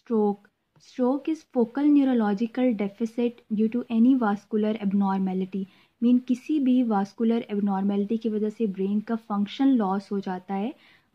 stroke. Stroke is focal neurological deficit due to any vascular abnormality. Mean किसी भी vascular abnormality की वजह से ब्रेन का फंक्शन लॉस हो जाता है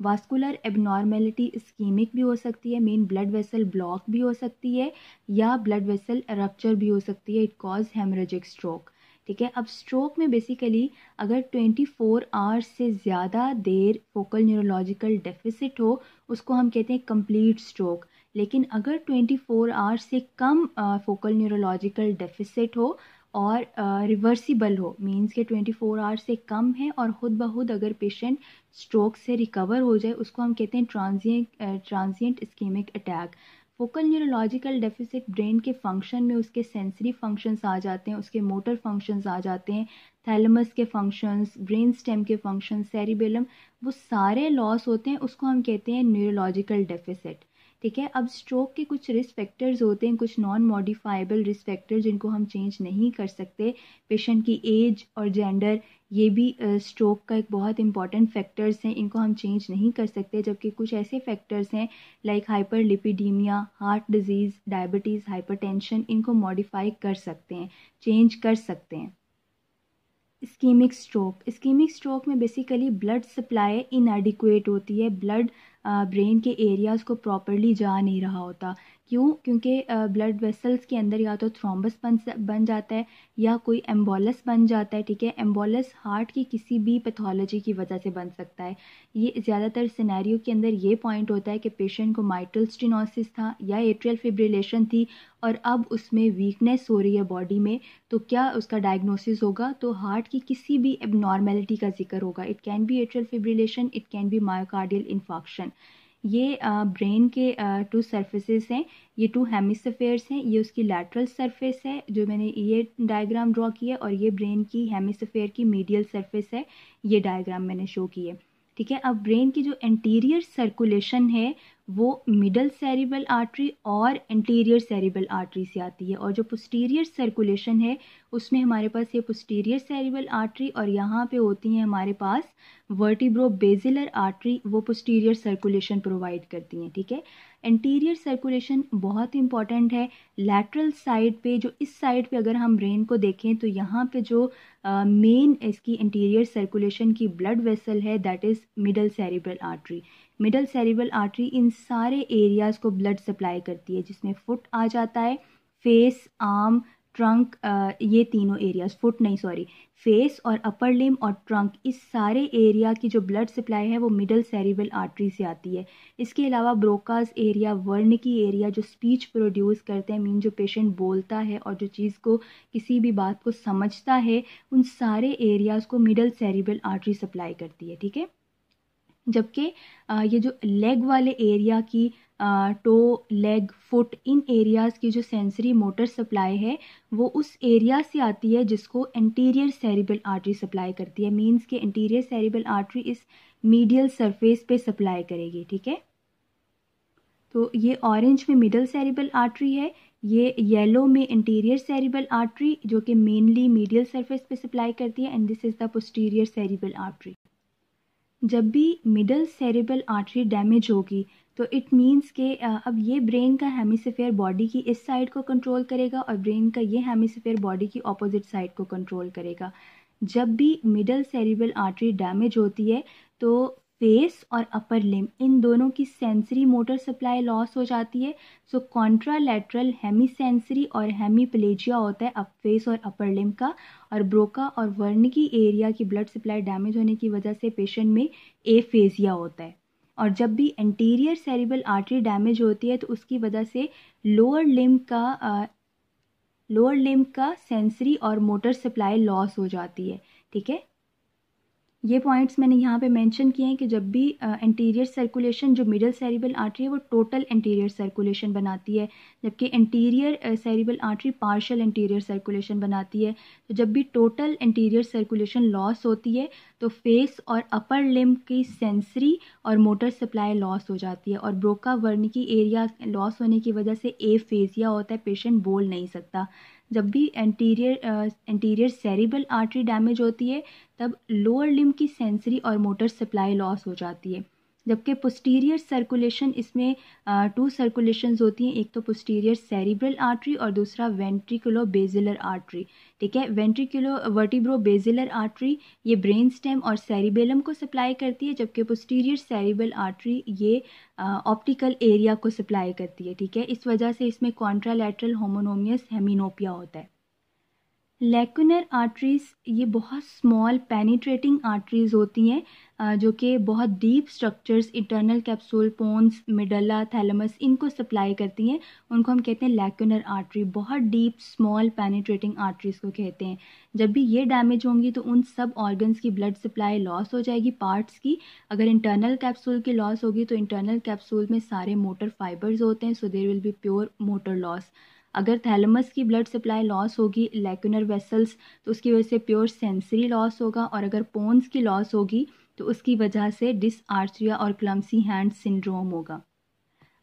वास्कुलर एबनॉर्मेलिटी स्कीमिक भी हो सकती है मेन ब्लड वेसल ब्लॉक भी हो सकती है या ब्लड वेसल रप्चर भी हो सकती है इट कॉज हेमरेजिक स्ट्रोक ठीक है अब स्ट्रोक में बेसिकली अगर 24 फोर आवर्स से ज़्यादा देर फोकल न्यूरोलॉजिकल डेफिसिट हो उसको हम कहते हैं कंप्लीट स्ट्रोक लेकिन अगर 24 आवर्स से कम फोकल न्यूरोलॉजिकल डेफिसिट हो और रिवर्सिबल हो मींस के 24 आवर्स से कम है और ख़ुद ब खुद अगर पेशेंट स्ट्रोक से रिकवर हो जाए उसको हम कहते हैं transient transient ischemic attack focal neurological deficit brain के फंक्शन में उसके सेंसरी फंक्शंस आ जाते हैं उसके मोटर फंक्शंस आ जाते हैं थैलमस के फंक्शंस ब्रेन स्टेम के फंक्शन सेरिबेलम वो सारे लॉस होते हैं उसको हम कहते हैं न्यूरोलॉजिकल डेफिसिट ठीक है अब स्ट्रोक के कुछ रिस्क फैक्टर्स होते हैं कुछ नॉन मॉडिफाइबल रिस्क फैक्टर्स जिनको हम चेंज नहीं कर सकते पेशेंट की एज और जेंडर ये भी स्ट्रोक का एक बहुत इंपॉर्टेंट फैक्टर्स हैं इनको हम चेंज नहीं कर सकते जबकि कुछ ऐसे फैक्टर्स हैं like hyperlipidemia heart disease diabetes tension इनको मॉडिफाई कर सकते हैं चेंज कर सकते हैं स्कीमिक स्ट्रोक स्कीमिक स्ट्रोक में बेसिकली ब्लड सप्लाई इनएडिकुएट होती है ब्लड ब्रेन के एरियाज़ को प्रॉपरली जा नहीं रहा होता क्यों क्योंकि ब्लड वेसल्स के अंदर या तो थ्रोम्बस बन बन जाता है या कोई एम्बोलस बन जाता है ठीक है एम्बोलस हार्ट की किसी भी पैथोलॉजी की वजह से बन सकता है ये ज़्यादातर सिनेरियो के अंदर ये पॉइंट होता है कि पेशेंट को माइट्रल स्टिनोसिस था या एट्रियल फिब्रिलेशन थी और अब उसमें वीकनेस हो रही है बॉडी में तो क्या उसका डायग्नोसिस होगा तो हार्ट की किसी भी एबनॉर्मेलिटी का जिक्र होगा it can be atrial fibrillation it can be myocardial infarction ये ब्रेन के टू सर्फेसेस हैं ये टू हेमिसफेयर्स हैं ये उसकी लैटरल सरफेस है जो मैंने ये डायग्राम ड्रॉ किया और ये ब्रेन की हेमिसफेयर की मीडियल सरफेस है ये डायग्राम मैंने शो की है ठीक है अब ब्रेन की जो एंटीरियर सर्कुलेशन है वो मिडल सेरिबल आर्टरी और एंटीरियर सेरिबल आर्टरी से आती है और जो पोस्टीरियर सर्कुलेशन है उसमें हमारे पास ये पोस्टीरियर सेरिबल आर्टरी और यहाँ पे होती हैं हमारे पास वर्टिब्रो बेजिलर आर्टरी वो पोस्टीरियर सर्कुलेशन प्रोवाइड करती हैं ठीक है थीके? एंटीरियर सर्कुलेशन बहुत इंपॉर्टेंट है लैटरल साइड पे जो इस साइड पे अगर हम ब्रेन को देखें तो यहाँ पे जो मेन uh, इसकी इंटीरियर सर्कुलेशन की ब्लड वेसल है that is middle cerebral artery middle cerebral artery इन सारे एरियाज़ को ब्लड सप्लाई करती है जिसमें फुट आ जाता है फेस आर्म ट्रंक uh, ये तीनों एरियाज फुट नहीं सॉरी फेस और अपर लिम और ट्रंक इस सारे एरिया की जो ब्लड सप्लाई है वो मिडल सेरिबल आर्टरी से आती है इसके अलावा ब्रोकास एरिया वर्ण की एरिया जो स्पीच प्रोड्यूस करते हैं मीन जो पेशेंट बोलता है और जो चीज़ को किसी भी बात को समझता है उन सारे एरियाज़ को मिडल सेरिबल आर्टरी सप्लाई करती है ठीक है जबकि ये जो लेग वाले एरिया की टो लेग फुट इन एरियाज़ की जो सेंसरी मोटर सप्लाई है वो उस एरिया से आती है जिसको इंटीरियर सेरिबल आर्टरी सप्लाई करती है मींस के इंटीरियर सेरिबल आर्टरी इस मीडियल सरफेस पे सप्लाई करेगी ठीक है तो ये ऑरेंज में मिडल सेरिबल आर्टरी है ये येलो में इंटीरियर सेरिबल आर्टरी जो कि मेनली मीडियल सरफेस पे सप्लाई करती है and this is the posterior cerebral artery जब भी मिडल सेरेबल आर्टरी डैमेज होगी तो इट मीन्स के अब ये ब्रेन का हेमिसफेयर बॉडी की इस साइड को कंट्रोल करेगा और ब्रेन का ये हेमिसफेयर बॉडी की ऑपोजिट साइड को कंट्रोल करेगा जब भी मिडल सेरेबल आर्टरी डैमेज होती है तो फेस और अपर लिम इन दोनों की सेंसरी मोटर सप्लाई लॉस हो जाती है सो कॉन्ट्रालेटरल हेमी सेंसरी और हेमी प्लेजिया होता है अप फेस और अपर लिम का और ब्रोका और की एरिया की ब्लड सप्लाई डैमेज होने की वजह से पेशेंट में ए फेजिया होता है और जब भी एंटीरियर सेरिबल आर्टरी डैमेज होती है तो उसकी वजह से लोअर लिम का लोअर लिम का सेंसरी और मोटर सप्लाई लॉस हो जाती है ठीक है ये पॉइंट्स मैंने यहाँ पे मेंशन किए हैं कि जब भी एंटीरियर uh, सर्कुलेशन जो मिडिल सेरिबल आर्टरी है वो टोटल एंटीरियर सर्कुलेशन बनाती है जबकि interior cerebral artery partial anterior circulation बनाती है तो जब भी टोटल इंटीरियर सर्कुलेशन लॉस होती है तो फेस और अपर लिम्ब की सेंसरी और मोटर सप्लाई लॉस हो जाती है और ब्रोका वर्निकी एरिया लॉस होने की वजह से ए फेजिया होता है पेशेंट बोल नहीं सकता जब भी anterior anterior cerebral artery damage होती है तब लोअर लिम्ब की सेंसरी और मोटर सप्लाई लॉस हो जाती है जबकि पोस्टीरियर सर्कुलेशन इसमें टू सर्कुलेशन होती हैं एक तो पोस्टीरियर सेरिब्रल आर्टरी और दूसरा वेंट्रिकुलो बेजिलर आर्टरी ठीक है वेंट्रिकुलो वर्टिब्रो बेजिलर आर्टरी ये ब्रेन स्टेम और सेरिबेलम को सप्लाई करती है जबकि पोस्टीरियर सेरिबल आर्टरी ये ऑप्टिकल एरिया को सप्लाई करती है ठीक है इस वजह से इसमें कॉन्ट्रालेट्रल होमोनोमियस हेमिनोपिया होता है लेकुनर आर्टरीज ये बहुत स्मॉल पेनिट्रेटिंग आर्टरीज होती हैं जो कि बहुत deep structures internal capsule pons medulla thalamus इनको सप्लाई करती हैं उनको हम कहते हैं लेकुनर आर्टरी बहुत डीप स्मॉल पेनिट्रेटिंग आर्टरीज को कहते हैं जब भी ये डैमेज होंगी तो उन सब ऑर्गन्स की ब्लड सप्लाई लॉस हो जाएगी पार्ट्स की अगर इंटरनल कैप्सूल की लॉस होगी तो इंटरनल कैप्सूल में सारे मोटर फाइबर्स होते हैं so there will be pure motor loss अगर थैलमस की ब्लड सप्लाई लॉस होगी लेकुनर वेसल्स तो उसकी वजह से प्योर सेंसरी लॉस होगा और अगर पोन्स की लॉस होगी तो उसकी वजह से डिसआर्थ्रिया और क्लम्सी हैंड सिंड्रोम होगा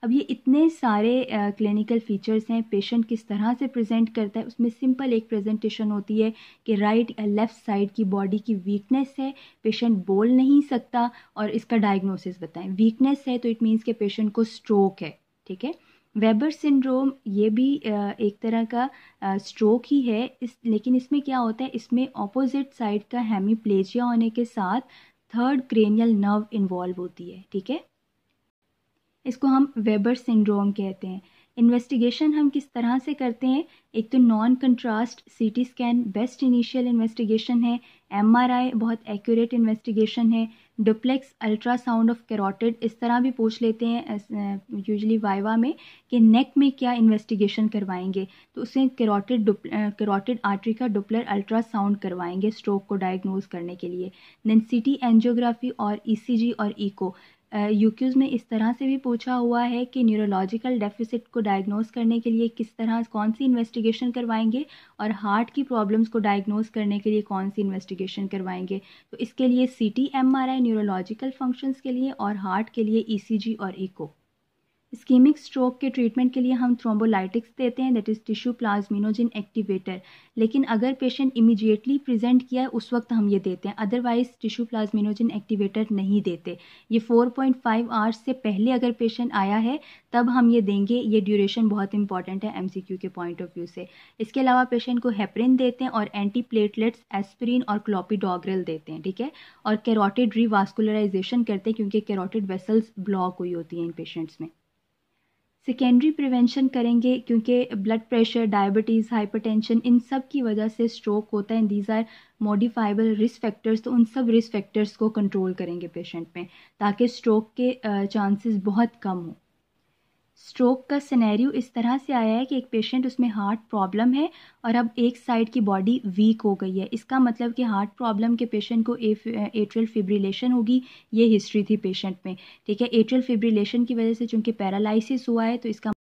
अब ये इतने सारे क्लिनिकल फीचर्स हैं पेशेंट किस तरह से प्रेजेंट करता है उसमें सिंपल एक प्रेजेंटेशन होती है कि राइट या लेफ़्ट साइड की बॉडी की वीकनेस है पेशेंट बोल नहीं सकता और इसका डायग्नोसिस बताएं वीकनेस है तो इट मीन्स के पेशेंट को स्ट्रोक है ठीक है वेबर सिंड्रोम ये भी एक तरह का स्ट्रोक ही है इस लेकिन इसमें क्या होता है इसमें ऑपोजिट साइड का हेमीप्लेजिया होने के साथ थर्ड क्रेनियल नर्व इन्वॉल्व होती है ठीक है इसको हम वेबर सिंड्रोम कहते हैं इन्वेस्टिगेशन हम किस तरह से करते हैं एक तो non contrast CT scan best initial investigation है एमआरआई बहुत एक्यूरेट इन्वेस्टिगेशन है डुप्लेक्स अल्ट्रासाउंड ऑफ कैरोटिड इस तरह भी पूछ लेते हैं यूजली वाइवा में कि नेक में क्या इन्वेस्टिगेशन करवाएंगे तो उसे कैरोटिड कैरोटिड आर्टरी का डुप्लर अल्ट्रासाउंड करवाएंगे स्ट्रोक को डायग्नोज करने के लिए देन सीटी एंजियोग्राफी और ईसीजी e और इको e यूक्यूज़ में इस तरह से भी पूछा हुआ है कि न्यूरोलॉजिकल डेफिसिट को डायग्नोस करने के लिए किस तरह कौन सी इन्वेस्टिगेशन करवाएंगे और हार्ट की प्रॉब्लम्स को डायग्नोस करने के लिए कौन सी इन्वेस्टिगेशन करवाएंगे तो इसके लिए C T M R I neurological functions के लिए और हार्ट के लिए ई सी जी और इको e स्कीमिक स्ट्रोक के ट्रीटमेंट के लिए हम थ्रोम्बोलाइटिक्स देते हैं that is tissue plasminogen activator लेकिन अगर पेशेंट इमीडिएटली प्रेजेंट किया है उस वक्त हम ये देते हैं अदरवाइज टिश्यू प्लाज्मिनोजिन एक्टिवेटर नहीं देते ये 4.5 आवर्स से पहले अगर पेशेंट आया है तब हम ये देंगे ये ड्यूरेशन बहुत इंपॉर्टेंट है एम के पॉइंट ऑफ व्यू से इसके अलावा पेशेंट को हेपरिन देते हैं और एंटी प्लेटलेट्स एस्प्रीन और क्लोपीडोग्रल देते हैं ठीक है और कैरोटिड रिवास्कुलराइजेशन करते हैं क्योंकि कैरोटिड वेसल्स ब्लॉक हुई होती हैं इन पेशेंट्स में सेकेंडरी प्रिवेंशन करेंगे क्योंकि ब्लड प्रेशर डायबिटीज़ हाइपरटेंशन इन सब की वजह से स्ट्रोक होता है these are modifiable risk factors तो उन सब रिस्क फैक्टर्स को कंट्रोल करेंगे पेशेंट में ताकि स्ट्रोक के चांसेस बहुत कम हों स्ट्रोक का सिनेरियो इस तरह से आया है कि एक पेशेंट उसमें हार्ट प्रॉब्लम है और अब एक साइड की बॉडी वीक हो गई है इसका मतलब कि हार्ट प्रॉब्लम के पेशेंट को एट्रियल फिब्रिलेशन होगी ये हिस्ट्री थी पेशेंट में ठीक है एट्रियल फिब्रिलेशन की वजह से चूंकि पैरालिसिस हुआ है तो इसका